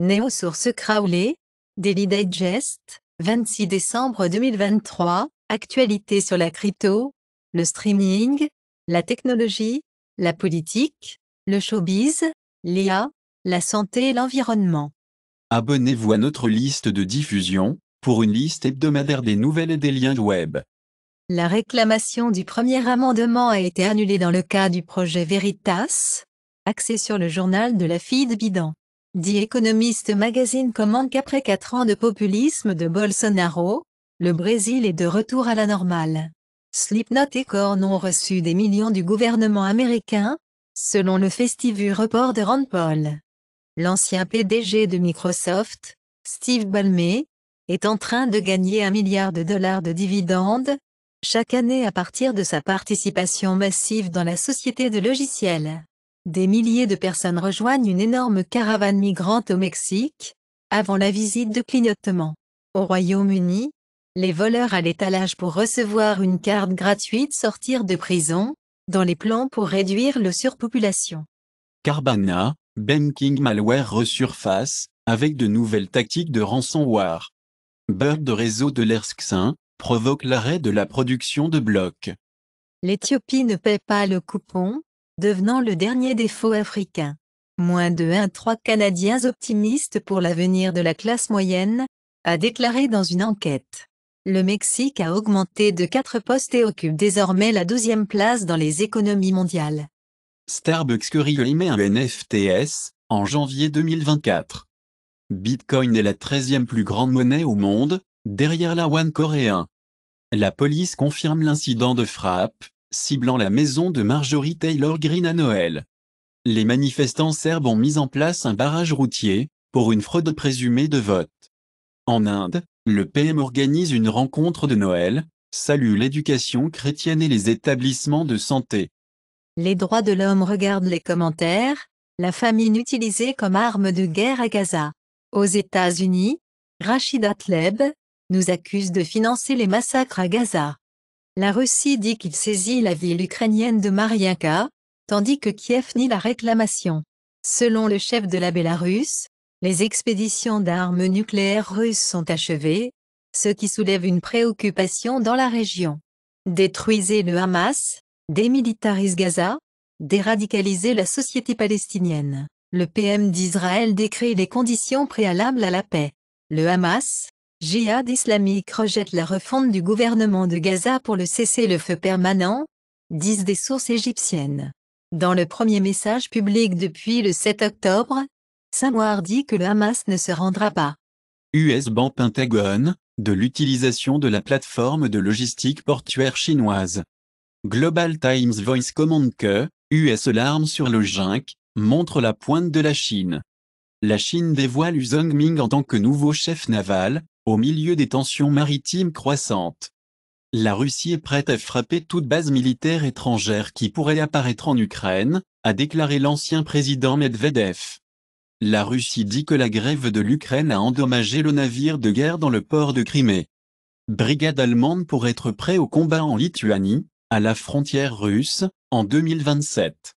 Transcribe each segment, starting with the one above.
Néo-source Crowley, Daily Digest, 26 décembre 2023, actualité sur la crypto, le streaming, la technologie, la politique, le showbiz, l'IA, la santé et l'environnement. Abonnez-vous à notre liste de diffusion pour une liste hebdomadaire des nouvelles et des liens web. La réclamation du premier amendement a été annulée dans le cas du projet Veritas, axé sur le journal de la fille de Bidan dit Economist Magazine commande qu'après quatre ans de populisme de Bolsonaro, le Brésil est de retour à la normale. Slipknot et Korn ont reçu des millions du gouvernement américain, selon le festival report de Rand Paul. L'ancien PDG de Microsoft, Steve Ballmer, est en train de gagner un milliard de dollars de dividendes, chaque année à partir de sa participation massive dans la société de logiciels. Des milliers de personnes rejoignent une énorme caravane migrante au Mexique, avant la visite de clignotement. Au Royaume-Uni, les voleurs à l'étalage pour recevoir une carte gratuite sortir de prison, dans les plans pour réduire le surpopulation. Carbana, banking malware resurface, avec de nouvelles tactiques de ransomware. Bug de réseau de l'ERSXIN provoque l'arrêt de la production de blocs. L'Éthiopie ne paie pas le coupon, devenant le dernier défaut africain. Moins de 1 3 Canadiens optimistes pour l'avenir de la classe moyenne, a déclaré dans une enquête. Le Mexique a augmenté de 4 postes et occupe désormais la 12e place dans les économies mondiales. Starbucks Curry un NFTs, en janvier 2024. Bitcoin est la 13e plus grande monnaie au monde, derrière la one coréen. La police confirme l'incident de frappe, ciblant la maison de Marjorie Taylor Greene à Noël. Les manifestants serbes ont mis en place un barrage routier, pour une fraude présumée de vote. En Inde, le PM organise une rencontre de Noël, salue l'éducation chrétienne et les établissements de santé. Les droits de l'homme regardent les commentaires, la famine utilisée comme arme de guerre à Gaza. Aux États-Unis, Rachid Atleb nous accuse de financer les massacres à Gaza. La Russie dit qu'il saisit la ville ukrainienne de Marianka, tandis que Kiev nie la réclamation. Selon le chef de la Bélarusse, les expéditions d'armes nucléaires russes sont achevées, ce qui soulève une préoccupation dans la région. Détruisez le Hamas, démilitarisez Gaza, déradicalisez la société palestinienne. Le PM d'Israël décrit les conditions préalables à la paix. Le Hamas, Jihad islamique rejette la refonte du gouvernement de Gaza pour le cesser le feu permanent, disent des sources égyptiennes. Dans le premier message public depuis le 7 octobre, Samoar dit que le Hamas ne se rendra pas. US Ban Pentagone, de l'utilisation de la plateforme de logistique portuaire chinoise. Global Times Voice commande que, US larme sur le junk montre la pointe de la Chine. La Chine dévoile u.zongming en tant que nouveau chef naval, au milieu des tensions maritimes croissantes. La Russie est prête à frapper toute base militaire étrangère qui pourrait apparaître en Ukraine, a déclaré l'ancien président Medvedev. La Russie dit que la grève de l'Ukraine a endommagé le navire de guerre dans le port de Crimée. Brigade allemande pour être prêt au combat en Lituanie, à la frontière russe, en 2027.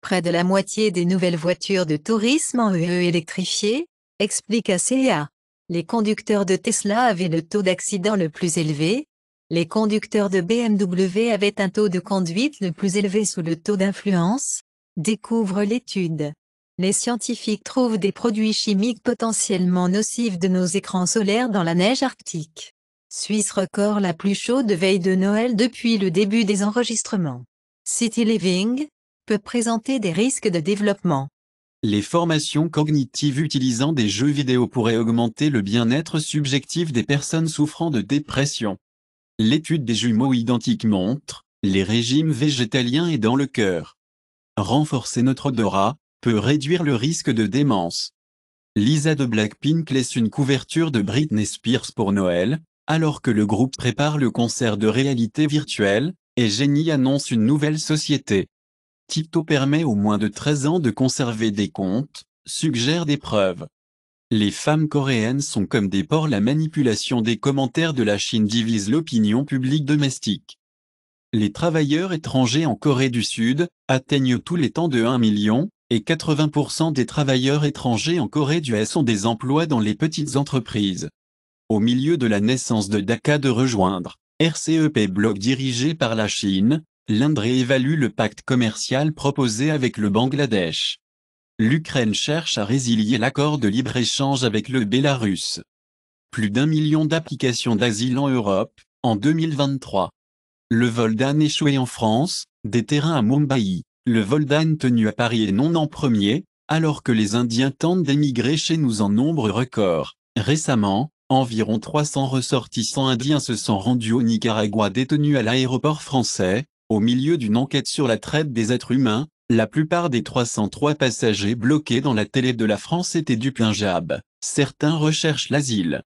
Près de la moitié des nouvelles voitures de tourisme en UE e électrifiées, explique ACA les conducteurs de Tesla avaient le taux d'accident le plus élevé, les conducteurs de BMW avaient un taux de conduite le plus élevé sous le taux d'influence, découvre l'étude. Les scientifiques trouvent des produits chimiques potentiellement nocifs de nos écrans solaires dans la neige arctique. Suisse record la plus chaude veille de Noël depuis le début des enregistrements. City Living peut présenter des risques de développement. Les formations cognitives utilisant des jeux vidéo pourraient augmenter le bien-être subjectif des personnes souffrant de dépression. L'étude des jumeaux identiques montre les régimes végétaliens et dans le cœur. Renforcer notre odorat peut réduire le risque de démence. Lisa de Blackpink laisse une couverture de Britney Spears pour Noël, alors que le groupe prépare le concert de réalité virtuelle, et Jenny annonce une nouvelle société. Tipto permet aux moins de 13 ans de conserver des comptes, suggère des preuves. Les femmes coréennes sont comme des porcs, la manipulation des commentaires de la Chine divise l'opinion publique domestique. Les travailleurs étrangers en Corée du Sud atteignent tous les temps de 1 million, et 80% des travailleurs étrangers en Corée du Sud ont des emplois dans les petites entreprises. Au milieu de la naissance de DACA de rejoindre RCEP Bloc dirigé par la Chine, L'Inde évalue le pacte commercial proposé avec le Bangladesh. L'Ukraine cherche à résilier l'accord de libre-échange avec le Bélarus. Plus d'un million d'applications d'asile en Europe, en 2023. Le vol échoué en France, des terrains à Mumbai, le vol tenu à Paris et non en premier, alors que les Indiens tentent d'émigrer chez nous en nombre record. Récemment, environ 300 ressortissants indiens se sont rendus au Nicaragua détenus à l'aéroport français, au milieu d'une enquête sur la traite des êtres humains, la plupart des 303 passagers bloqués dans la télé de la France étaient du Punjab. Certains recherchent l'asile.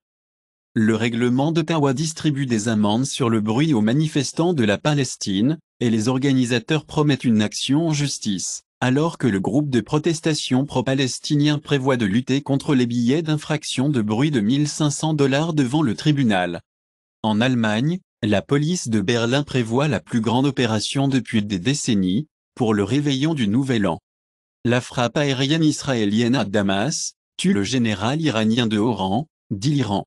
Le règlement d'Ottawa distribue des amendes sur le bruit aux manifestants de la Palestine, et les organisateurs promettent une action en justice, alors que le groupe de protestation pro-palestinien prévoit de lutter contre les billets d'infraction de bruit de 1500 dollars devant le tribunal. En Allemagne, la police de Berlin prévoit la plus grande opération depuis des décennies, pour le réveillon du Nouvel An. La frappe aérienne israélienne à Damas, tue le général iranien de Oran, dit l'Iran.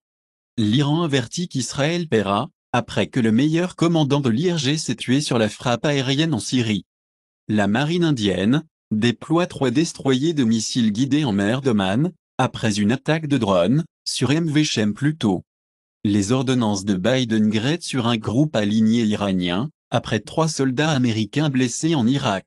L'Iran avertit qu'Israël paiera, après que le meilleur commandant de l'IRG s'est tué sur la frappe aérienne en Syrie. La marine indienne, déploie trois destroyers de missiles guidés en mer d'Oman, après une attaque de drone, sur MV Chem plus tôt les ordonnances de Biden grèvent sur un groupe aligné iranien, après trois soldats américains blessés en Irak.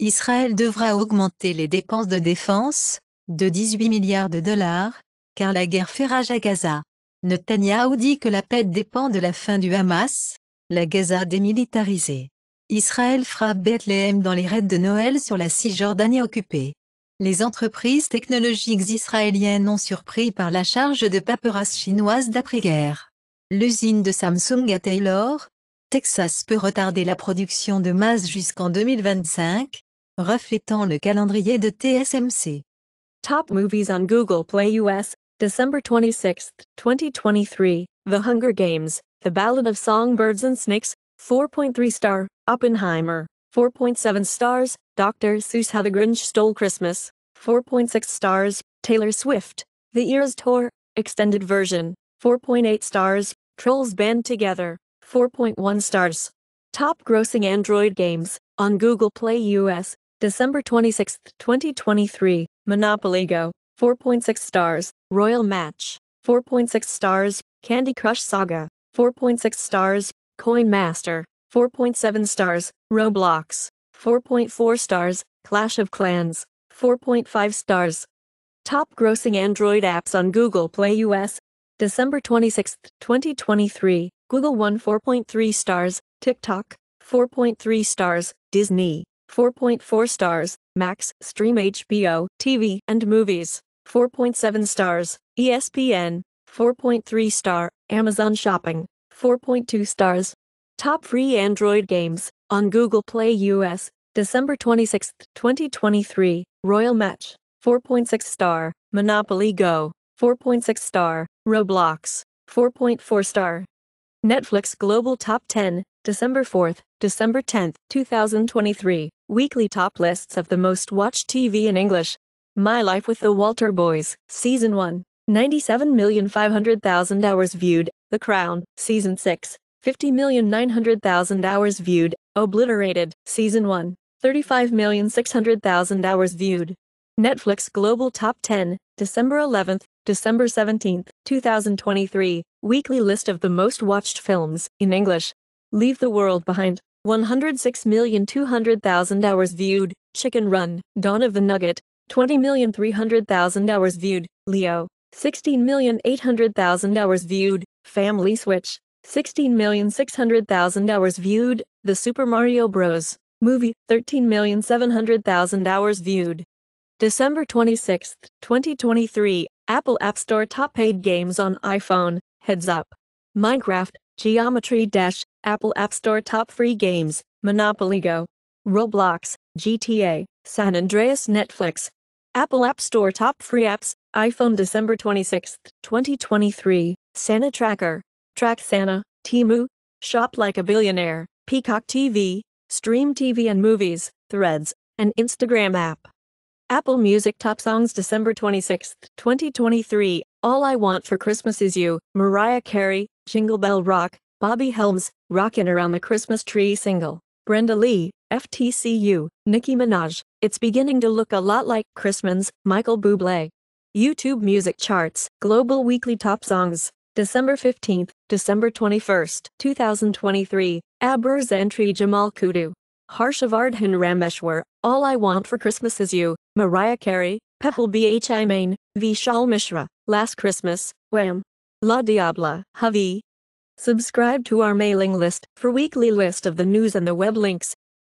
Israël devra augmenter les dépenses de défense, de 18 milliards de dollars, car la guerre fait rage à Gaza. Netanyahu dit que la paix dépend de la fin du Hamas, la Gaza démilitarisée. Israël frappe Bethléem dans les raids de Noël sur la Cisjordanie occupée. Les entreprises technologiques israéliennes ont surpris par la charge de paperasse chinoises d'après-guerre. L'usine de Samsung à Taylor, Texas peut retarder la production de masse jusqu'en 2025, reflétant le calendrier de TSMC. Top movies on Google Play US, December 26, 2023, The Hunger Games, The Ballad of Songbirds and Snakes, 4.3 star, Oppenheimer. 4.7 stars, Dr. Seuss How the Grinch Stole Christmas. 4.6 stars, Taylor Swift, The Eras Tour, Extended Version. 4.8 stars, Trolls Band Together. 4.1 stars. Top grossing Android games on Google Play US, December 26, 2023. Monopoly Go. 4.6 stars, Royal Match. 4.6 stars, Candy Crush Saga. 4.6 stars, Coin Master. 4.7 stars, Roblox. 4.4 stars, Clash of Clans. 4.5 stars. Top grossing Android apps on Google Play US. December 26, 2023, Google won 4.3 stars, TikTok, 4.3 stars, Disney, 4.4 stars, Max, Stream HBO, TV, and Movies, 4.7 stars, ESPN, 4.3 star, Amazon Shopping, 4.2 stars, Top free Android games on Google Play US, December 26, 2023. Royal Match, 4.6 star. Monopoly Go, 4.6 star. Roblox, 4.4 star. Netflix Global Top 10, December 4, December 10, 2023. Weekly top lists of the most watched TV in English. My Life with the Walter Boys, Season 1, 97,500,000 hours viewed. The Crown, Season 6, 50,900,000 hours viewed, obliterated, season 1, 35,600,000 hours viewed. Netflix Global Top 10, December 11, December 17, 2023, weekly list of the most watched films, in English. Leave the World Behind, 106,200,000 hours viewed, Chicken Run, Dawn of the Nugget, 20,300,000 hours viewed, Leo, 16,800,000 hours viewed, Family Switch, 16,600,000 hours viewed, The Super Mario Bros. Movie, 13,700,000 hours viewed. December 26, 2023, Apple App Store top paid games on iPhone, heads up. Minecraft, Geometry Dash, Apple App Store top free games, Monopoly Go, Roblox, GTA, San Andreas Netflix. Apple App Store top free apps, iPhone December 26, 2023, Santa Tracker. Track Santa, Timu, Shop Like a Billionaire, Peacock TV, Stream TV and Movies, Threads, and Instagram app. Apple Music Top Songs December 26, 2023, All I Want for Christmas Is You, Mariah Carey, Jingle Bell Rock, Bobby Helms, Rockin' Around the Christmas Tree single, Brenda Lee, FTCU, Nicki Minaj, It's Beginning to Look a Lot Like Christmas, Michael Bublé. YouTube Music Charts, Global Weekly Top Songs. December 15, December 21, 2023, Abbur's entry Jamal Kudu. Harshavardhan Rameshwar, All I Want for Christmas Is You, Mariah Carey, Pehul Bhi Main, Vishal Mishra, Last Christmas, Wham! La Diabla, Havi. Subscribe to our mailing list for weekly list of the news and the web links,